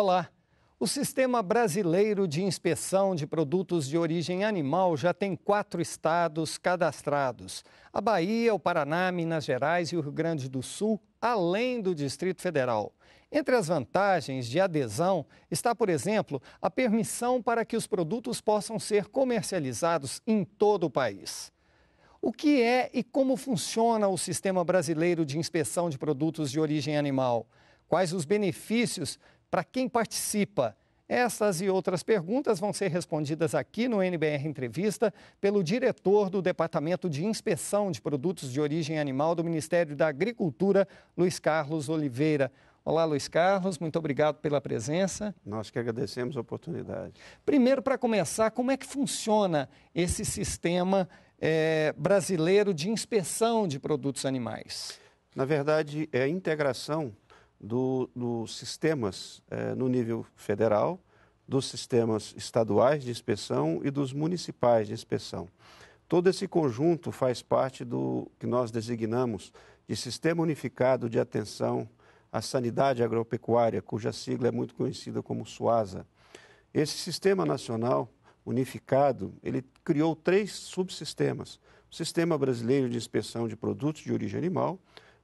Olá! O Sistema Brasileiro de Inspeção de Produtos de Origem Animal já tem quatro estados cadastrados: a Bahia, o Paraná, Minas Gerais e o Rio Grande do Sul, além do Distrito Federal. Entre as vantagens de adesão está, por exemplo, a permissão para que os produtos possam ser comercializados em todo o país. O que é e como funciona o Sistema Brasileiro de Inspeção de Produtos de Origem Animal? Quais os benefícios para quem participa. Essas e outras perguntas vão ser respondidas aqui no NBR Entrevista pelo diretor do Departamento de Inspeção de Produtos de Origem Animal do Ministério da Agricultura, Luiz Carlos Oliveira. Olá, Luiz Carlos, muito obrigado pela presença. Nós que agradecemos a oportunidade. Primeiro, para começar, como é que funciona esse sistema é, brasileiro de inspeção de produtos animais? Na verdade, é a integração do, dos sistemas eh, no nível federal, dos sistemas estaduais de inspeção e dos municipais de inspeção. Todo esse conjunto faz parte do que nós designamos de Sistema Unificado de Atenção à Sanidade Agropecuária, cuja sigla é muito conhecida como SUASA. Esse sistema nacional unificado, ele criou três subsistemas: o Sistema Brasileiro de Inspeção de Produtos de Origem Animal,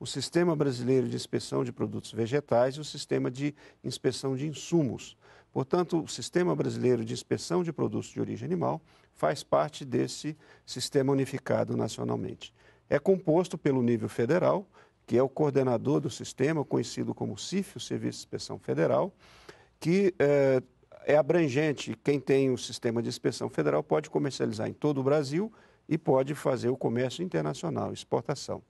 o Sistema Brasileiro de Inspeção de Produtos Vegetais e o Sistema de Inspeção de Insumos. Portanto, o Sistema Brasileiro de Inspeção de Produtos de Origem Animal faz parte desse sistema unificado nacionalmente. É composto pelo nível federal, que é o coordenador do sistema, conhecido como CIF, o Serviço de Inspeção Federal, que é, é abrangente. Quem tem o sistema de inspeção federal pode comercializar em todo o Brasil e pode fazer o comércio internacional, exportação.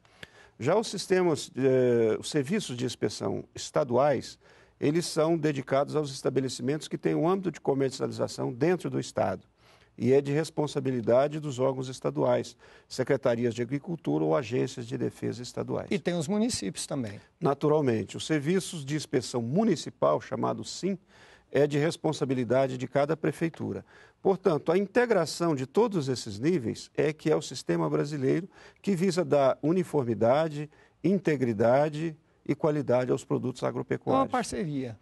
Já os sistemas, eh, os serviços de inspeção estaduais, eles são dedicados aos estabelecimentos que têm um âmbito de comercialização dentro do Estado e é de responsabilidade dos órgãos estaduais, secretarias de agricultura ou agências de defesa estaduais. E tem os municípios também. Naturalmente, os serviços de inspeção municipal, chamado SIM, é de responsabilidade de cada prefeitura. Portanto, a integração de todos esses níveis é que é o sistema brasileiro que visa dar uniformidade, integridade e qualidade aos produtos então, agropecuários. Uma parceria.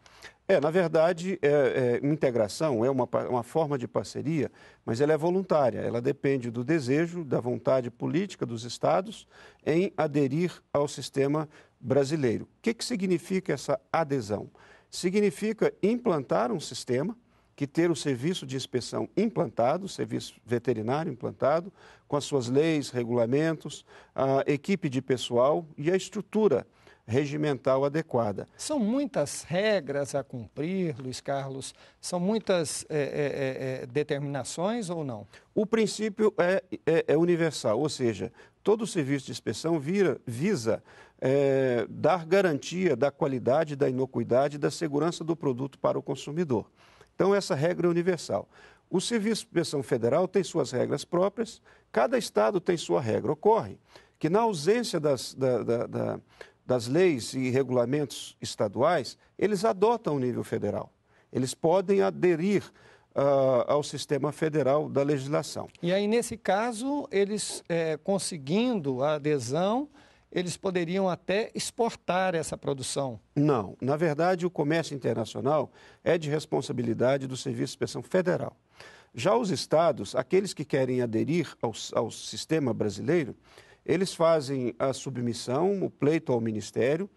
É, na verdade, é, é, integração é uma, uma forma de parceria, mas ela é voluntária. Ela depende do desejo, da vontade política dos estados em aderir ao sistema brasileiro. O que, que significa essa adesão? significa implantar um sistema, que ter o serviço de inspeção implantado, serviço veterinário implantado, com as suas leis, regulamentos, a equipe de pessoal e a estrutura regimental adequada. São muitas regras a cumprir, Luiz Carlos? São muitas é, é, é, determinações ou não? O princípio é, é, é universal, ou seja, todo o serviço de inspeção vira, visa é, dar garantia da qualidade, da inocuidade e da segurança do produto para o consumidor. Então, essa regra é universal. O Serviço de Inspeção Federal tem suas regras próprias, cada estado tem sua regra. Ocorre que, na ausência das, da, da, da, das leis e regulamentos estaduais, eles adotam o nível federal. Eles podem aderir Uh, ao sistema federal da legislação. E aí, nesse caso, eles é, conseguindo a adesão, eles poderiam até exportar essa produção? Não. Na verdade, o comércio internacional é de responsabilidade do Serviço de Inspeção Federal. Já os estados, aqueles que querem aderir ao, ao sistema brasileiro, eles fazem a submissão, o pleito ao Ministério.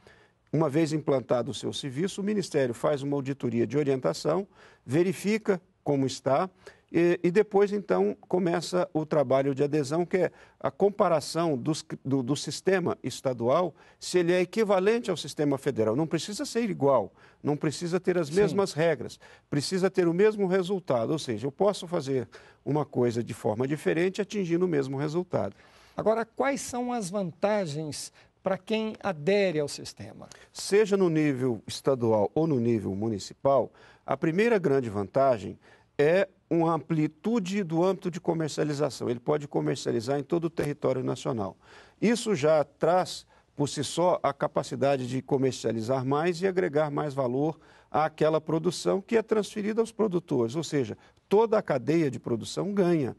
Uma vez implantado o seu serviço, o Ministério faz uma auditoria de orientação, verifica como está. E, e, depois, então, começa o trabalho de adesão, que é a comparação dos, do, do, sistema estadual, se ele é equivalente ao sistema federal. Não precisa ser igual, não precisa ter as mesmas Sim. regras, precisa ter o mesmo resultado. Ou seja, eu posso fazer uma coisa de forma diferente, atingindo o mesmo resultado. Agora, quais são as vantagens para quem adere ao sistema? Seja no nível estadual ou no nível municipal, a primeira grande vantagem é uma amplitude do âmbito de comercialização. Ele pode comercializar em todo o território nacional. Isso já traz por si só a capacidade de comercializar mais e agregar mais valor àquela produção que é transferida aos produtores, ou seja, toda a cadeia de produção ganha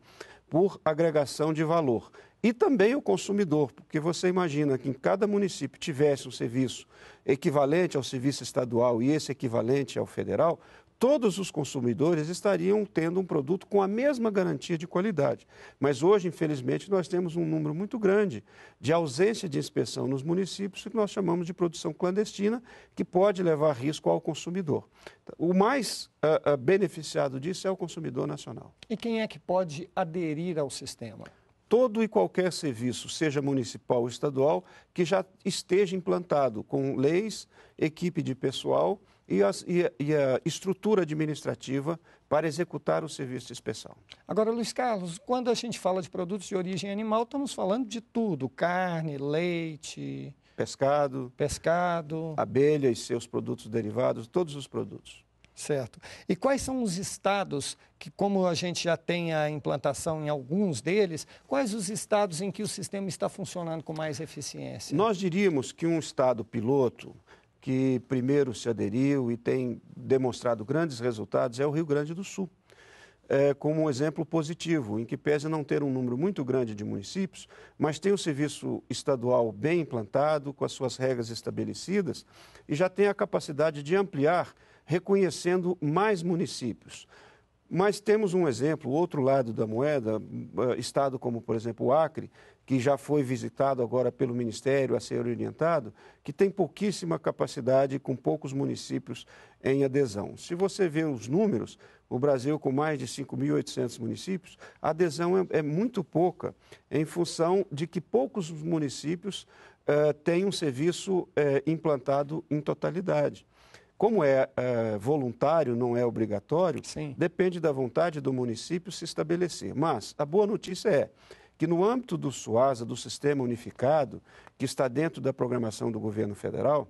por agregação de valor. E também o consumidor, porque você imagina que em cada município tivesse um serviço equivalente ao serviço estadual e esse equivalente ao federal, todos os consumidores estariam tendo um produto com a mesma garantia de qualidade. Mas hoje, infelizmente, nós temos um número muito grande de ausência de inspeção nos municípios, que nós chamamos de produção clandestina, que pode levar risco ao consumidor. O mais uh, uh, beneficiado disso é o consumidor nacional. E quem é que pode aderir ao sistema? todo e qualquer serviço, seja municipal ou estadual, que já esteja implantado com leis, equipe de pessoal e a, e a estrutura administrativa para executar o serviço de inspeção. Agora, Luiz Carlos, quando a gente fala de produtos de origem animal, estamos falando de tudo: carne, leite. Pescado, pescado, abelha e seus produtos derivados, todos os produtos. Certo. E quais são os estados que, como a gente já tem a implantação em alguns deles, quais os estados em que o sistema está funcionando com mais eficiência? Nós diríamos que um estado piloto que primeiro se aderiu e tem demonstrado grandes resultados é o Rio Grande do Sul, é, como um exemplo positivo, em que pese não ter um número muito grande de municípios, mas tem o um serviço estadual bem implantado, com as suas regras estabelecidas, e já tem a capacidade de ampliar, reconhecendo mais municípios. Mas temos um exemplo, outro lado da moeda, eh, estado como, por exemplo, o Acre, que já foi visitado agora pelo Ministério a ser orientado, que tem pouquíssima capacidade com poucos municípios em adesão. Se você vê os números, o Brasil com mais de 5.800 municípios, a adesão é, é, muito pouca, em função de que poucos municípios eh, têm um serviço eh, implantado em totalidade. Como é, eh, voluntário, não é obrigatório, Sim. depende da vontade do município se estabelecer. Mas a boa notícia é que no âmbito do SUASA, do Sistema Unificado, que está dentro da programação do governo federal,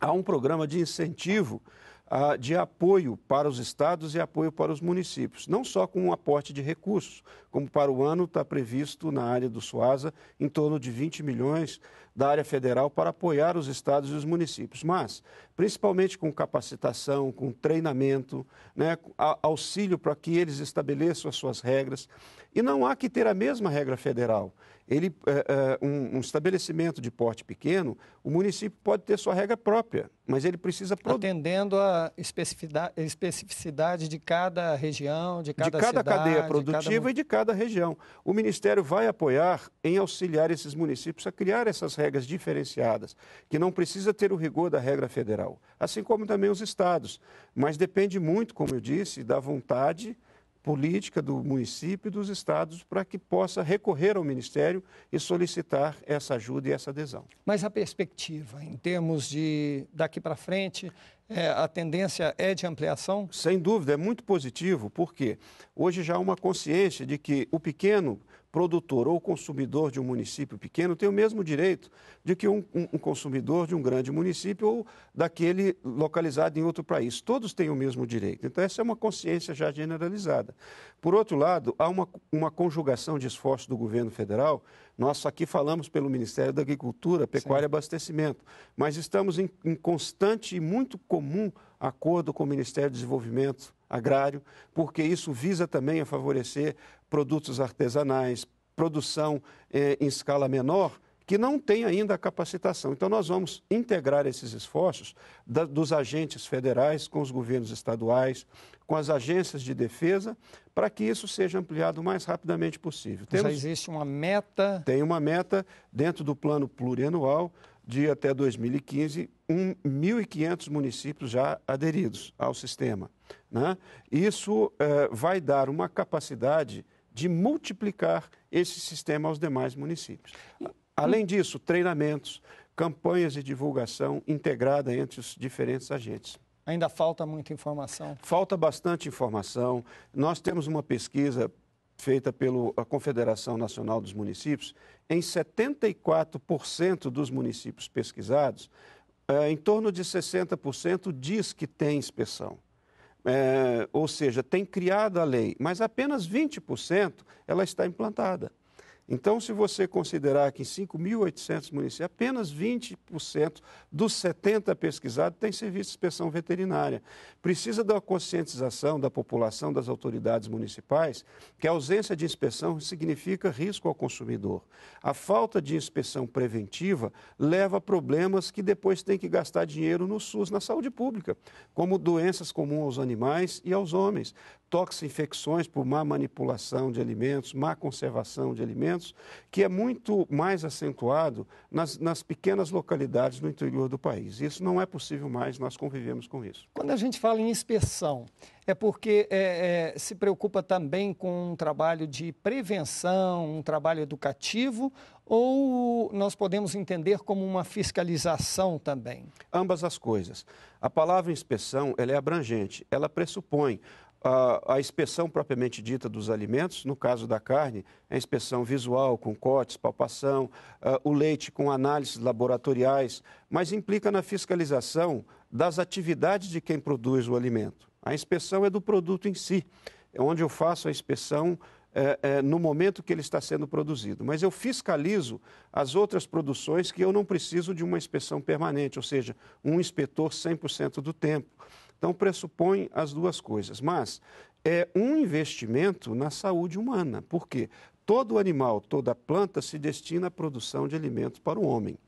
há um programa de incentivo ah, de apoio para os estados e apoio para os municípios, não só com um aporte de recursos, como para o ano está previsto na área do SUASA em torno de 20 milhões da área federal para apoiar os estados e os municípios, mas principalmente com capacitação, com treinamento, né, auxílio para que eles estabeleçam as suas regras. E não há que ter a mesma regra federal. Ele, é, é, um, um, estabelecimento de porte pequeno, o município pode ter sua regra própria, mas ele precisa... Atendendo a especificidade, especificidade de cada região, de cada De cada cidade, cadeia produtiva de cada... e de cada região. O Ministério vai apoiar em auxiliar esses municípios a criar essas regras diferenciadas, que não precisa ter o rigor da regra federal federal, assim como também os estados. Mas depende muito, como eu disse, da vontade política do município e dos estados para que possa recorrer ao Ministério e solicitar essa ajuda e essa adesão. Mas a perspectiva, em termos de daqui para frente, é, a tendência é de ampliação? Sem dúvida, é muito positivo, porque hoje já há uma consciência de que o pequeno produtor ou consumidor de um município pequeno tem o mesmo direito de que um, um, consumidor de um grande município ou daquele localizado em outro país. Todos têm o mesmo direito. Então, essa é uma consciência já generalizada. Por outro lado, há uma, uma conjugação de esforços do governo federal nós aqui falamos pelo Ministério da Agricultura, Pecuária Sim. e Abastecimento, mas estamos em, em constante e muito comum acordo com o Ministério do Desenvolvimento Agrário, porque isso visa também a favorecer produtos artesanais, produção eh, em escala menor que não tem ainda a capacitação. Então, nós vamos integrar esses esforços da, dos agentes federais com os governos estaduais, com as agências de defesa, para que isso seja ampliado o mais rapidamente possível. Temos, Já existe uma meta? Tem uma meta dentro do plano plurianual de até 2015, 1.500 municípios já aderidos ao sistema. Né? Isso eh, vai dar uma capacidade de multiplicar esse sistema aos demais municípios. Além disso, treinamentos, campanhas de divulgação integrada entre os diferentes agentes. Ainda falta muita informação? Falta bastante informação. Nós temos uma pesquisa feita pela Confederação Nacional dos Municípios. Em 74% dos municípios pesquisados, é, em torno de 60% diz que tem inspeção. É, ou seja, tem criado a lei, mas apenas 20% ela está implantada. Então, se você considerar que em 5.800 municípios, apenas 20% dos 70 pesquisados têm serviço de inspeção veterinária. Precisa da conscientização da população, das autoridades municipais, que a ausência de inspeção significa risco ao consumidor. A falta de inspeção preventiva leva a problemas que depois tem que gastar dinheiro no SUS, na saúde pública, como doenças comuns aos animais e aos homens, toxinfecções por má manipulação de alimentos, má conservação de alimentos que é muito mais acentuado nas, nas pequenas localidades no interior do país. Isso não é possível mais, nós convivemos com isso. Quando a gente fala em inspeção, é porque é, é, se preocupa também com um trabalho de prevenção, um trabalho educativo, ou nós podemos entender como uma fiscalização também? Ambas as coisas. A palavra inspeção ela é abrangente, ela pressupõe a, a, inspeção propriamente dita dos alimentos, no caso da carne, a é inspeção visual, com cortes, palpação, uh, o leite com análises laboratoriais, mas implica na fiscalização das atividades de quem produz o alimento. A inspeção é do produto em si, é onde eu faço a inspeção é, é, no momento que ele está sendo produzido. Mas eu fiscalizo as outras produções que eu não preciso de uma inspeção permanente, ou seja, um inspetor 100% do tempo. Então, pressupõe as duas coisas. Mas é um investimento na saúde humana, porque todo animal, toda planta se destina à produção de alimentos para o homem.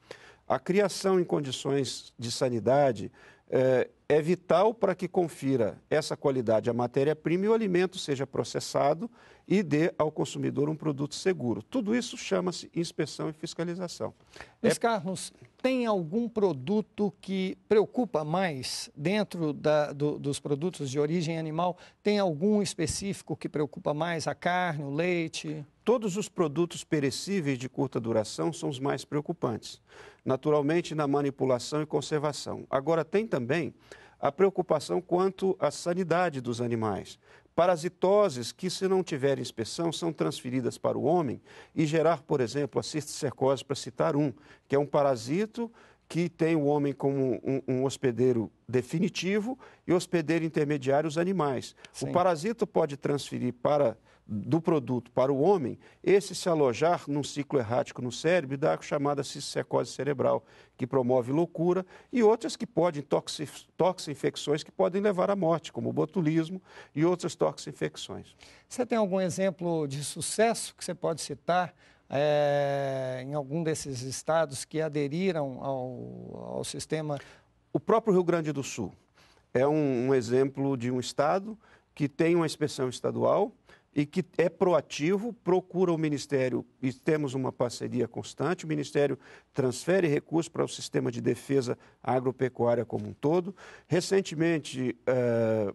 A criação em condições de sanidade é, é vital para que confira essa qualidade à matéria-prima e o alimento seja processado e dê ao consumidor um produto seguro. Tudo isso chama-se inspeção e fiscalização. É Luiz é... Carlos, tem algum produto que preocupa mais dentro da, do, dos produtos de origem animal? Tem algum específico que preocupa mais? A carne, o leite? Todos os produtos perecíveis de curta duração são os mais preocupantes, naturalmente na manipulação e conservação. Agora, tem também a preocupação quanto à sanidade dos animais. Parasitoses que, se não tiver inspeção, são transferidas para o homem e gerar, por exemplo, a cisticercose, para citar um, que é um parasito que tem o homem como um, um, hospedeiro definitivo e hospedeiro intermediário os animais. Sim. O parasito pode transferir para do produto para o homem, esse se alojar num ciclo errático no cérebro dá a chamada cissecose cerebral, que promove loucura, e outras que podem, toxinfecções que podem levar à morte, como o botulismo e outras toxinfecções. Você tem algum exemplo de sucesso que você pode citar é, em algum desses estados que aderiram ao, ao sistema? O próprio Rio Grande do Sul é um, um exemplo de um estado que tem uma inspeção estadual, e que é proativo, procura o Ministério, e temos uma parceria constante, o Ministério transfere recursos para o sistema de defesa agropecuária como um todo. Recentemente, eh,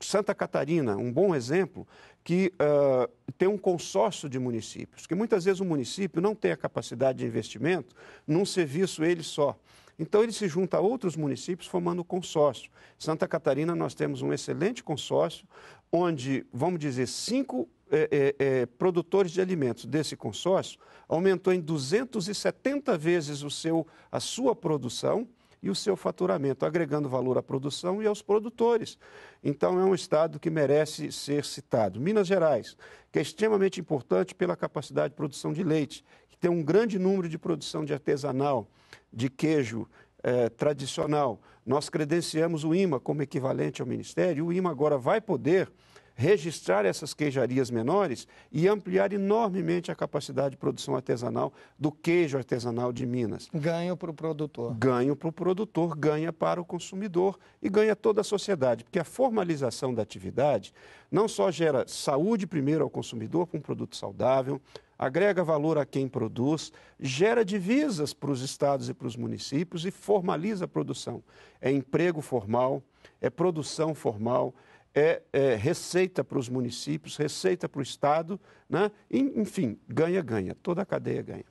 Santa Catarina, um bom exemplo, que eh, tem um consórcio de municípios, que muitas vezes o município não tem a capacidade de investimento num serviço ele só. Então ele se junta a outros municípios formando consórcio. Santa Catarina nós temos um excelente consórcio onde, vamos dizer, cinco é, é, é, produtores de alimentos desse consórcio aumentou em 270 vezes o seu, a sua produção e o seu faturamento, agregando valor à produção e aos produtores. Então, é um Estado que merece ser citado. Minas Gerais, que é extremamente importante pela capacidade de produção de leite, que tem um grande número de produção de artesanal, de queijo, é, tradicional. Nós credenciamos o IMA como equivalente ao Ministério, o IMA agora vai poder registrar essas queijarias menores e ampliar enormemente a capacidade de produção artesanal do queijo artesanal de Minas. Ganho para o produtor. Ganho para o produtor, ganha para o consumidor e ganha toda a sociedade, porque a formalização da atividade não só gera saúde primeiro ao consumidor, com um produto saudável, agrega valor a quem produz, gera divisas para os estados e para os municípios e formaliza a produção. É emprego formal, é produção formal, é, é receita para os municípios, receita para o estado, né? enfim, ganha-ganha, toda a cadeia ganha.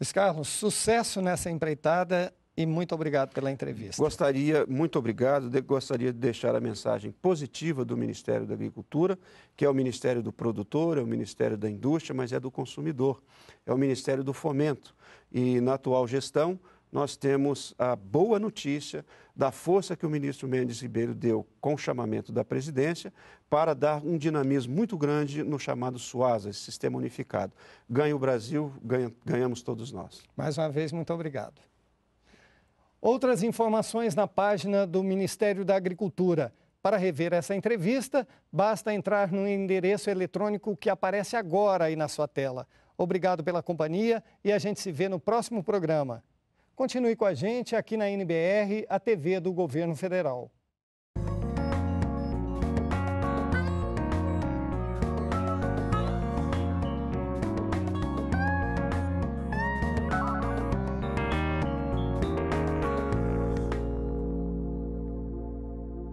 Luiz Carlos, sucesso nessa empreitada e muito obrigado pela entrevista. Gostaria, muito obrigado, de, gostaria de deixar a mensagem positiva do Ministério da Agricultura, que é o Ministério do Produtor, é o Ministério da Indústria, mas é do consumidor, é o Ministério do Fomento. E na atual gestão, nós temos a boa notícia da força que o ministro Mendes Ribeiro deu com o chamamento da presidência para dar um dinamismo muito grande no chamado SUASA, esse sistema unificado. Ganha o Brasil, ganha, ganhamos todos nós. Mais uma vez, muito obrigado. Outras informações na página do Ministério da Agricultura. Para rever essa entrevista, basta entrar no endereço eletrônico que aparece agora aí na sua tela. Obrigado pela companhia e a gente se vê no próximo programa. Continue com a gente aqui na NBR, a TV do Governo Federal.